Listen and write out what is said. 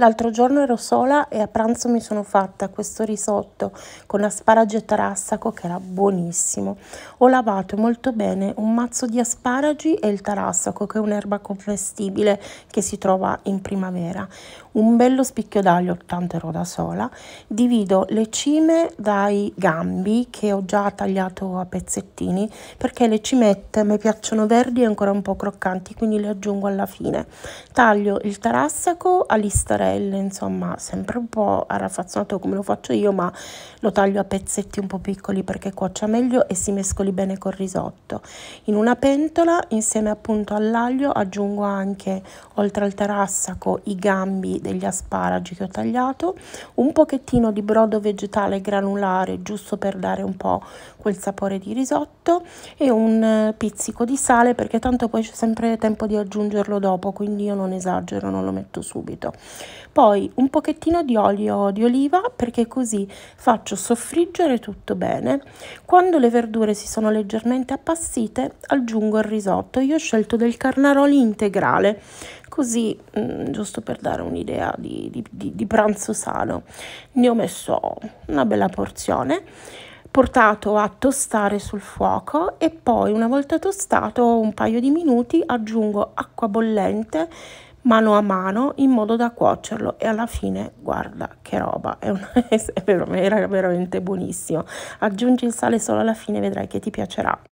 L'altro giorno ero sola e a pranzo mi sono fatta questo risotto con asparagi e tarassaco che era buonissimo. Ho lavato molto bene un mazzo di asparagi e il tarassaco che è un'erba commestibile che si trova in primavera. Un bello spicchio d'aglio, tanto ero da sola. Divido le cime dai gambi che ho già tagliato a pezzettini perché le cimette mi piacciono verdi e ancora un po' croccanti quindi le aggiungo alla fine. Taglio il tarassaco a listere bello, insomma, sempre un po' arraffazzonato come lo faccio io, ma lo taglio a pezzetti un po' piccoli perché cuocia meglio e si mescoli bene col risotto. In una pentola, insieme appunto all'aglio, aggiungo anche, oltre al tarassaco, i gambi degli asparagi che ho tagliato, un pochettino di brodo vegetale granulare, giusto per dare un po' quel sapore di risotto, e un eh, pizzico di sale perché tanto poi c'è sempre tempo di aggiungerlo dopo, quindi io non esagero, non lo metto subito poi un pochettino di olio di oliva perché così faccio soffriggere tutto bene. Quando le verdure si sono leggermente appassite aggiungo il risotto, io ho scelto del carnaroli integrale così mh, mm, giusto per dare un'idea di, di, di, di pranzo sano. Ne ho messo una bella porzione portato a tostare sul fuoco e poi una volta tostato un paio di minuti aggiungo acqua bollente mano a mano in modo da cuocerlo e alla fine guarda che roba è, una, è veramente, era veramente buonissimo aggiungi il sale solo alla fine vedrai che ti piacerà